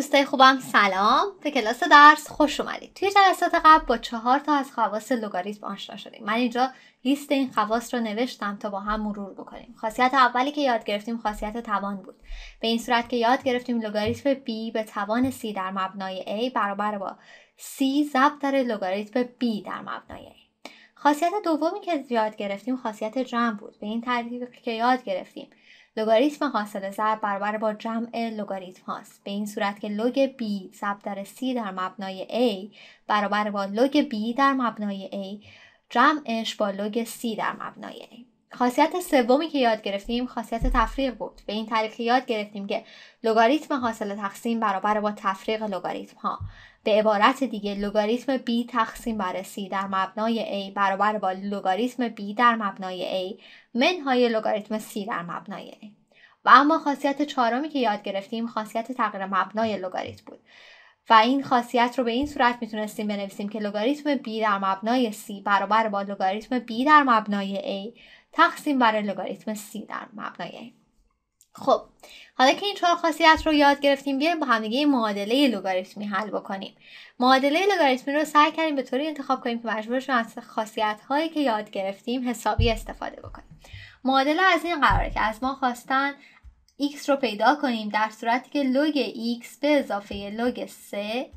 دوستای خوبم سلام به کلاس درس خوش اومدید توی جلسات قبل با چهار تا از خواص لگاریتم آشنا شدیم من اینجا لیست این خواص رو نوشتم تا با هم مرور بکنیم خاصیت اولی که یاد گرفتیم خاصیت توان بود به این صورت که یاد گرفتیم لگاریتم b به توان c در مبنای a برابر با c ضرب در لگاریتم b در مبنای a خاصیت دومی که یاد گرفتیم خاصیت جمع بود به این ترتیب که یاد گرفتیم لگاریتم حاصل ضرب برابر با جمع لگاریتم هاست به این صورت که لوگ b ضرب در c در مبنای a برابر با لوگ b در مبنای a جمعش با لوگ c در مبنای a خاصیت سومی که یاد گرفتیم خاصیت تفریق بود به این طریق یاد گرفتیم که لوگاریتم حاصل تقسیم برابر با تفریق لوگاریتم ها به عبارت دیگه لوگاریتم b تقسیم بر c در مبنای a برابر با لگاریتم b در مبنای a منهای لگاریتم c در مبنای a و اما خاصیت چهارمی که یاد گرفتیم خاصیت تغییر مبنای لوگاریتم بود و این خاصیت رو به این صورت میتونستیم بنویسیم که لوگاریتم b در مبنای c برابر با لوگاریتم b در مبنای a تقسیم بر لگاریتم سی در مبنای خب حالا که این چهار خاصیت رو یاد گرفتیم بیایم با همدیگه معادله لگاریتمی حل بکنیم معادله لگاریتمی رو سعی کردیم به طوری انتخاب کنیم که مجبور از خاصیت هایی که یاد گرفتیم حسابی استفاده بکنیم معادله از این قراره که از ما خواستن x رو پیدا کنیم در صورتی که لوگ x به اضافه لوگ 3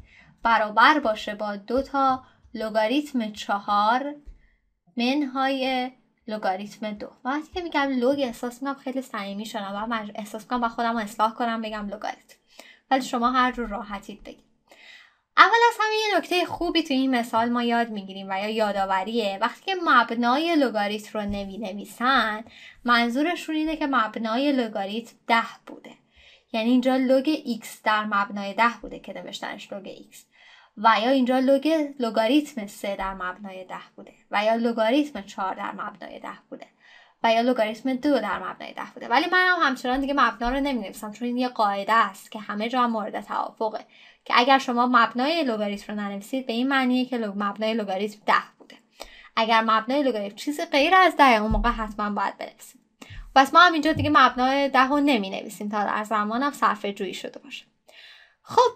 برابر باشه با دو تا لگاریتم چهار منهای لوگاریتم دو وقتی که میگم لوگ احساس میکنم خیلی صمیمی شدم و احساس میکنم با خودم اصلاح کنم بگم لوگاریتم ولی شما هر جور راحتید بگید اول از همه یه نکته خوبی تو این مثال ما یاد میگیریم و یا یادآوریه وقتی که مبنای لوگاریتم رو نمی نویسن منظورشون اینه که مبنای لوگاریتم ده بوده یعنی اینجا لوگ x در مبنای ده بوده که نوشتنش لوگ x و یا اینجا لوگ لوگاریتم 3 در مبنای 10 بوده و یا لوگاریتم 4 در مبنای 10 بوده و یا لوگاریتم 2 در مبنای 10 بوده ولی من هم همچنان دیگه مبنا رو نمی نویسم چون این یه قاعده است که همه جا مورد توافقه که اگر شما مبنای لوگاریتم رو ننویسید به این معنیه که لوگ مبنای لوگاریتم 10 بوده اگر مبنای لوگاریتم چیز غیر از 10 اون موقع حتما باید بنویسید پس ما هم اینجا دیگه مبنای 10 رو نمی نویسیم تا در زمانم صرفه جویی شده باشه خب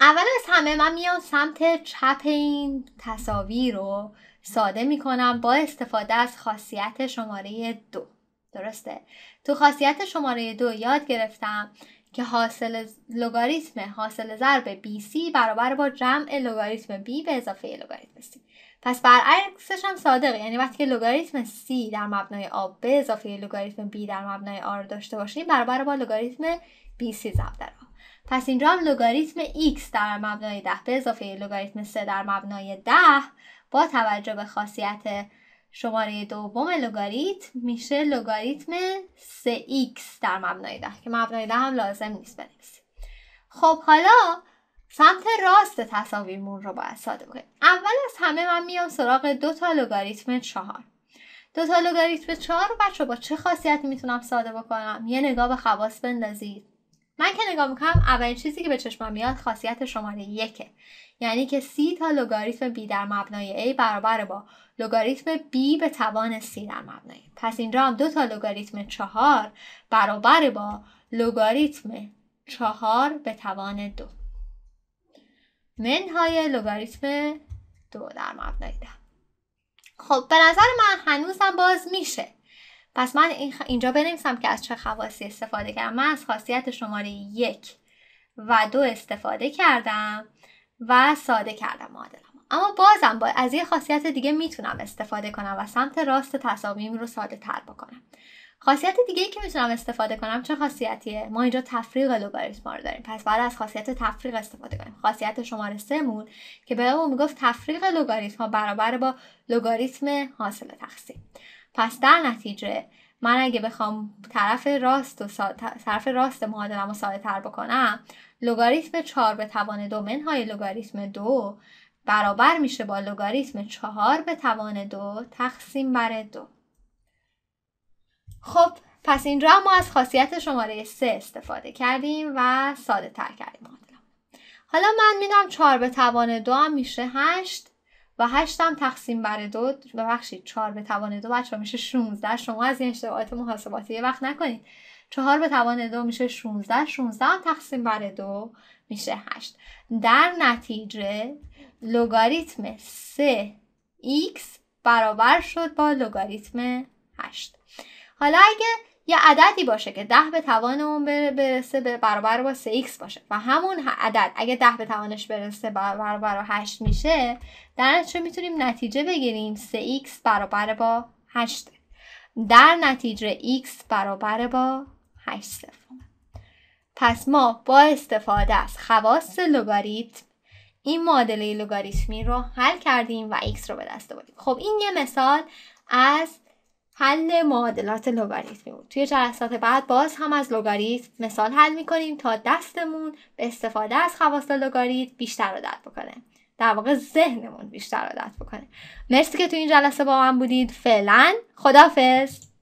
اول از همه من میام سمت چپ این تصاویر رو ساده میکنم با استفاده از خاصیت شماره دو درسته تو خاصیت شماره دو یاد گرفتم که حاصل لگاریتم حاصل ضرب BC برابر با جمع لگاریتم B به اضافه لگاریتم C پس برعکسش هم صادقه یعنی وقتی که لگاریتم C در مبنای آب به اضافه لگاریتم B در مبنای R داشته باشیم برابر با لگاریتم BC ضرب در آب پس اینجا هم لگاریتم x در مبنای 10 به اضافه لگاریتم 3 در مبنای 10 با توجه به خاصیت شماره دوم لگاریتم میشه لگاریتم 3x در مبنای 10 که مبنای 10 هم لازم نیست بنویسیم خب حالا سمت راست تصاویرمون رو باید ساده کنیم اول از همه من میام سراغ دو تا لگاریتم چهار دو تا لگاریتم چهار رو بچه با چه خاصیتی میتونم ساده بکنم یه نگاه به خواص بندازید من که نگاه میکنم اولین چیزی که به چشمم میاد خاصیت شماره یکه یعنی که سی تا لگاریتم بی در مبنای a برابر با لوگاریتم b به توان c در مبنای پس اینجا هم دو تا لوگاریتم چهار برابر با لوگاریتم چهار به توان دو منهای لگاریتم دو در مبنای ده خب به نظر من هنوزم باز میشه پس من اینجا بنویسم که از چه خواصی استفاده کردم من از خاصیت شماره یک و دو استفاده کردم و ساده کردم معادلم اما بازم با از یه خاصیت دیگه میتونم استفاده کنم و سمت راست تصاویم رو ساده تر بکنم خاصیت دیگه ای که میتونم استفاده کنم چه خاصیتیه ما اینجا تفریق لوگاریتم رو داریم پس بعد از خاصیت تفریق استفاده کنیم خاصیت شماره سه مون که بهمون میگفت تفریق لوگاریتم برابر با لگاریتم حاصل تقسیم پس در نتیجه من اگه بخوام طرف راست و سا... طرف راست معادلم رو ساده تر بکنم لگاریتم 4 به توان دو منهای لگاریتم دو برابر میشه با لگاریتم 4 به توان دو تقسیم بر دو خب پس اینجا ما از خاصیت شماره 3 استفاده کردیم و ساده تر کردیم حالا من میدم 4 به توان دو هم میشه 8 و هشتم تقسیم بر دو ببخشید چهار به توان دو بچه میشه 16 شما از این اشتباهات محاسباتی یه وقت نکنید چهار به توان دو میشه 16 16 هم تقسیم بر دو میشه 8 در نتیجه لگاریتم 3 x برابر شد با لگاریتم 8 حالا اگه یه عددی باشه که 10 به توان اون برسه به برابر با 3x باشه و همون عدد اگه 10 به توانش برسه برابر با 8 میشه در نتیجه میتونیم نتیجه بگیریم 3x برابر با 8 در نتیجه x برابر با 8 پس ما با استفاده از خواص لگاریتم این معادله لگاریتمی رو حل کردیم و x رو به دست آوردیم خب این یه مثال از حل معادلات لوگاریتمی بود توی جلسات بعد باز هم از لوگاریتم مثال حل میکنیم تا دستمون به استفاده از خواست لوگاریتم بیشتر عادت بکنه در واقع ذهنمون بیشتر عادت بکنه مرسی که تو این جلسه با من بودید فعلا خدافظ